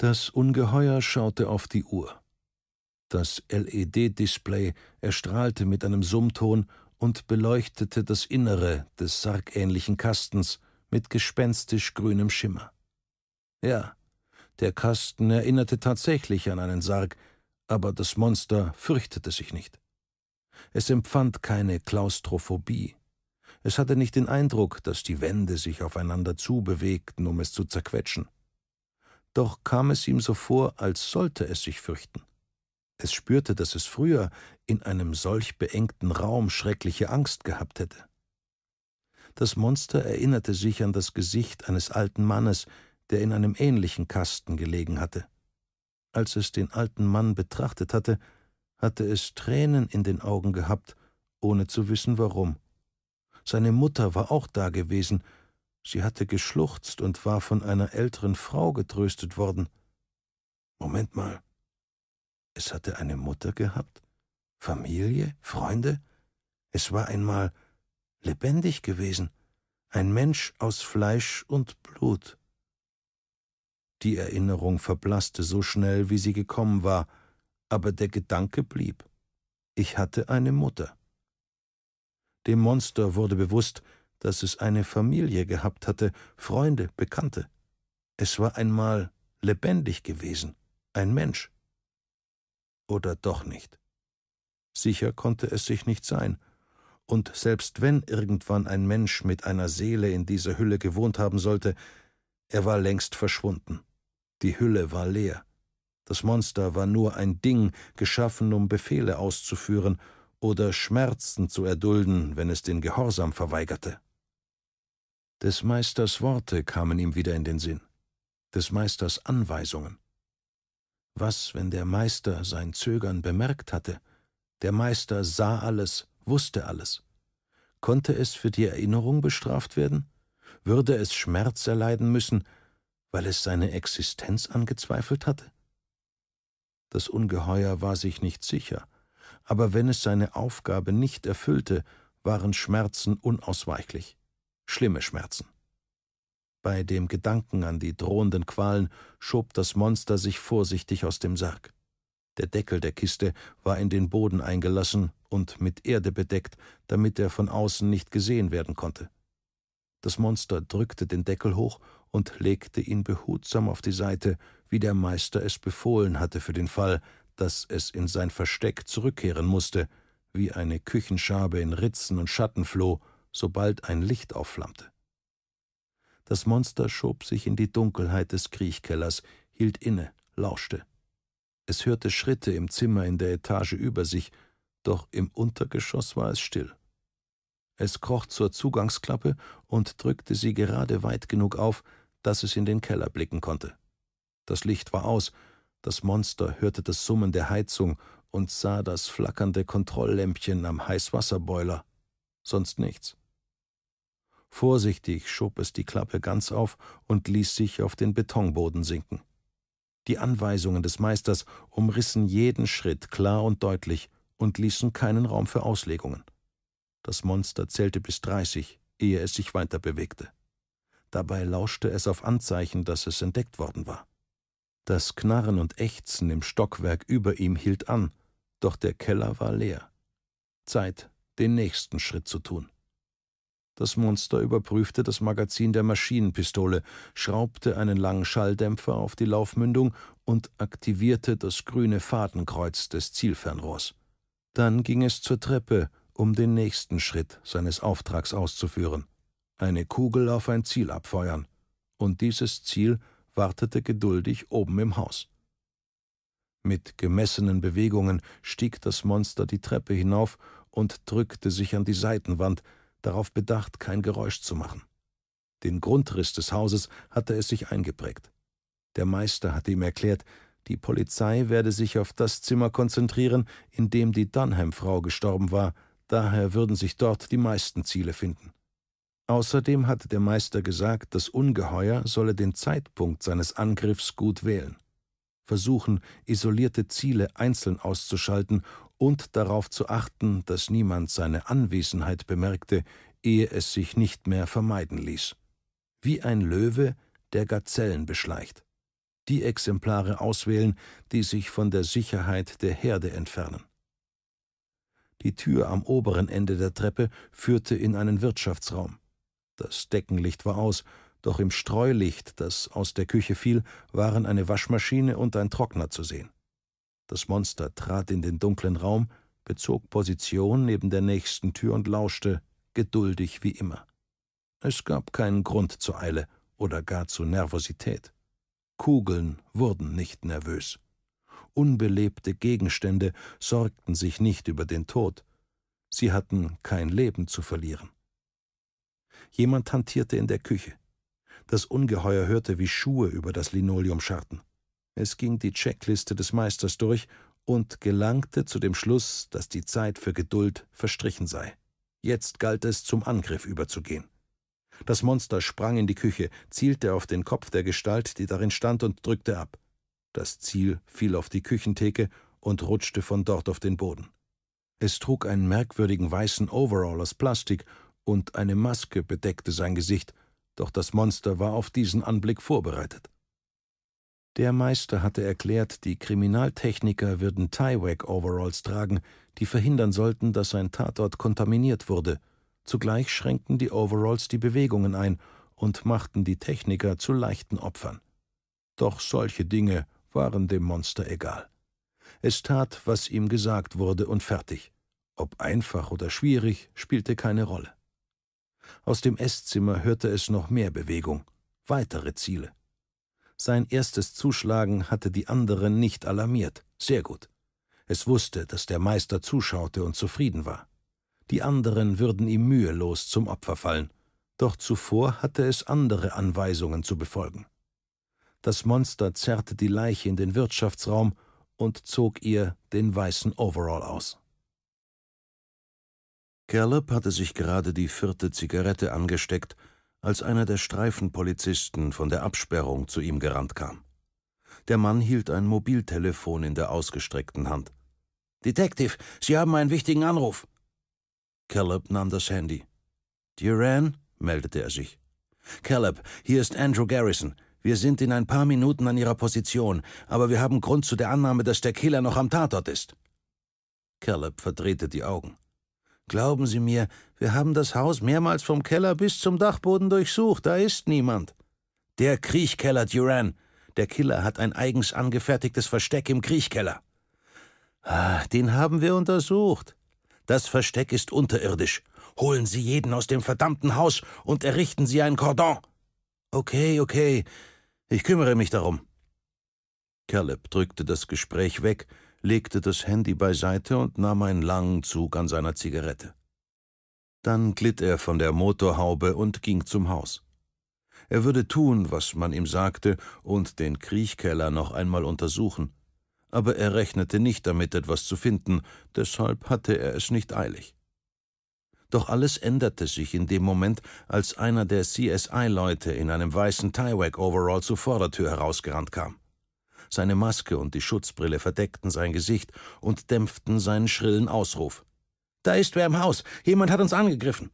Das Ungeheuer schaute auf die Uhr. Das LED-Display erstrahlte mit einem Summton und beleuchtete das Innere des sargähnlichen Kastens mit gespenstisch grünem Schimmer. Ja, der Kasten erinnerte tatsächlich an einen Sarg, aber das Monster fürchtete sich nicht. Es empfand keine Klaustrophobie. Es hatte nicht den Eindruck, dass die Wände sich aufeinander zubewegten, um es zu zerquetschen doch kam es ihm so vor, als sollte es sich fürchten. Es spürte, dass es früher in einem solch beengten Raum schreckliche Angst gehabt hätte. Das Monster erinnerte sich an das Gesicht eines alten Mannes, der in einem ähnlichen Kasten gelegen hatte. Als es den alten Mann betrachtet hatte, hatte es Tränen in den Augen gehabt, ohne zu wissen warum. Seine Mutter war auch da gewesen Sie hatte geschluchzt und war von einer älteren Frau getröstet worden. Moment mal. Es hatte eine Mutter gehabt, Familie, Freunde. Es war einmal lebendig gewesen, ein Mensch aus Fleisch und Blut. Die Erinnerung verblasste so schnell, wie sie gekommen war, aber der Gedanke blieb. Ich hatte eine Mutter. Dem Monster wurde bewusst, dass es eine Familie gehabt hatte, Freunde, Bekannte. Es war einmal lebendig gewesen, ein Mensch. Oder doch nicht. Sicher konnte es sich nicht sein, und selbst wenn irgendwann ein Mensch mit einer Seele in dieser Hülle gewohnt haben sollte, er war längst verschwunden. Die Hülle war leer. Das Monster war nur ein Ding, geschaffen, um Befehle auszuführen oder Schmerzen zu erdulden, wenn es den Gehorsam verweigerte. Des Meisters Worte kamen ihm wieder in den Sinn, des Meisters Anweisungen. Was, wenn der Meister sein Zögern bemerkt hatte? Der Meister sah alles, wusste alles. Konnte es für die Erinnerung bestraft werden? Würde es Schmerz erleiden müssen, weil es seine Existenz angezweifelt hatte? Das Ungeheuer war sich nicht sicher, aber wenn es seine Aufgabe nicht erfüllte, waren Schmerzen unausweichlich schlimme Schmerzen. Bei dem Gedanken an die drohenden Qualen schob das Monster sich vorsichtig aus dem Sarg. Der Deckel der Kiste war in den Boden eingelassen und mit Erde bedeckt, damit er von außen nicht gesehen werden konnte. Das Monster drückte den Deckel hoch und legte ihn behutsam auf die Seite, wie der Meister es befohlen hatte für den Fall, dass es in sein Versteck zurückkehren musste, wie eine Küchenschabe in Ritzen und Schatten floh sobald ein Licht aufflammte. Das Monster schob sich in die Dunkelheit des Kriechkellers, hielt inne, lauschte. Es hörte Schritte im Zimmer in der Etage über sich, doch im Untergeschoss war es still. Es kroch zur Zugangsklappe und drückte sie gerade weit genug auf, dass es in den Keller blicken konnte. Das Licht war aus, das Monster hörte das Summen der Heizung und sah das flackernde Kontrolllämpchen am Heißwasserboiler. Sonst nichts. Vorsichtig schob es die Klappe ganz auf und ließ sich auf den Betonboden sinken. Die Anweisungen des Meisters umrissen jeden Schritt klar und deutlich und ließen keinen Raum für Auslegungen. Das Monster zählte bis dreißig, ehe es sich weiter bewegte. Dabei lauschte es auf Anzeichen, dass es entdeckt worden war. Das Knarren und Ächzen im Stockwerk über ihm hielt an, doch der Keller war leer. Zeit, den nächsten Schritt zu tun. Das Monster überprüfte das Magazin der Maschinenpistole, schraubte einen langen Schalldämpfer auf die Laufmündung und aktivierte das grüne Fadenkreuz des Zielfernrohrs. Dann ging es zur Treppe, um den nächsten Schritt seines Auftrags auszuführen. Eine Kugel auf ein Ziel abfeuern. Und dieses Ziel wartete geduldig oben im Haus. Mit gemessenen Bewegungen stieg das Monster die Treppe hinauf und drückte sich an die Seitenwand, darauf bedacht, kein Geräusch zu machen. Den Grundriss des Hauses hatte es sich eingeprägt. Der Meister hatte ihm erklärt, die Polizei werde sich auf das Zimmer konzentrieren, in dem die Dunham-Frau gestorben war, daher würden sich dort die meisten Ziele finden. Außerdem hatte der Meister gesagt, das Ungeheuer solle den Zeitpunkt seines Angriffs gut wählen versuchen, isolierte Ziele einzeln auszuschalten und darauf zu achten, dass niemand seine Anwesenheit bemerkte, ehe es sich nicht mehr vermeiden ließ. Wie ein Löwe, der Gazellen beschleicht. Die Exemplare auswählen, die sich von der Sicherheit der Herde entfernen. Die Tür am oberen Ende der Treppe führte in einen Wirtschaftsraum. Das Deckenlicht war aus, doch im Streulicht, das aus der Küche fiel, waren eine Waschmaschine und ein Trockner zu sehen. Das Monster trat in den dunklen Raum, bezog Position neben der nächsten Tür und lauschte, geduldig wie immer. Es gab keinen Grund zur Eile oder gar zu Nervosität. Kugeln wurden nicht nervös. Unbelebte Gegenstände sorgten sich nicht über den Tod. Sie hatten kein Leben zu verlieren. Jemand hantierte in der Küche. Das Ungeheuer hörte, wie Schuhe über das Linoleum scharrten. Es ging die Checkliste des Meisters durch und gelangte zu dem Schluss, dass die Zeit für Geduld verstrichen sei. Jetzt galt es, zum Angriff überzugehen. Das Monster sprang in die Küche, zielte auf den Kopf der Gestalt, die darin stand, und drückte ab. Das Ziel fiel auf die Küchentheke und rutschte von dort auf den Boden. Es trug einen merkwürdigen weißen Overall aus Plastik und eine Maske bedeckte sein Gesicht, doch das Monster war auf diesen Anblick vorbereitet. Der Meister hatte erklärt, die Kriminaltechniker würden Tiewack-Overalls tragen, die verhindern sollten, dass sein Tatort kontaminiert wurde. Zugleich schränkten die Overalls die Bewegungen ein und machten die Techniker zu leichten Opfern. Doch solche Dinge waren dem Monster egal. Es tat, was ihm gesagt wurde, und fertig. Ob einfach oder schwierig, spielte keine Rolle. Aus dem Esszimmer hörte es noch mehr Bewegung, weitere Ziele. Sein erstes Zuschlagen hatte die anderen nicht alarmiert. Sehr gut. Es wusste, dass der Meister zuschaute und zufrieden war. Die anderen würden ihm mühelos zum Opfer fallen, doch zuvor hatte es andere Anweisungen zu befolgen. Das Monster zerrte die Leiche in den Wirtschaftsraum und zog ihr den weißen Overall aus. Caleb hatte sich gerade die vierte Zigarette angesteckt, als einer der Streifenpolizisten von der Absperrung zu ihm gerannt kam. Der Mann hielt ein Mobiltelefon in der ausgestreckten Hand. Detective, Sie haben einen wichtigen Anruf. Caleb nahm das Handy. Duran? meldete er sich. Caleb, hier ist Andrew Garrison. Wir sind in ein paar Minuten an Ihrer Position, aber wir haben Grund zu der Annahme, dass der Killer noch am Tatort ist. Caleb verdrehte die Augen. Glauben Sie mir, wir haben das Haus mehrmals vom Keller bis zum Dachboden durchsucht, da ist niemand. Der Kriechkeller, Duran. Der Killer hat ein eigens angefertigtes Versteck im Kriechkeller. Ah, den haben wir untersucht. Das Versteck ist unterirdisch. Holen Sie jeden aus dem verdammten Haus und errichten Sie ein Cordon. Okay, okay, ich kümmere mich darum. Caleb drückte das Gespräch weg legte das Handy beiseite und nahm einen langen Zug an seiner Zigarette. Dann glitt er von der Motorhaube und ging zum Haus. Er würde tun, was man ihm sagte, und den Kriechkeller noch einmal untersuchen. Aber er rechnete nicht damit, etwas zu finden, deshalb hatte er es nicht eilig. Doch alles änderte sich in dem Moment, als einer der CSI-Leute in einem weißen tie overall zur Vordertür herausgerannt kam. Seine Maske und die Schutzbrille verdeckten sein Gesicht und dämpften seinen schrillen Ausruf. Da ist wer im Haus. Jemand hat uns angegriffen.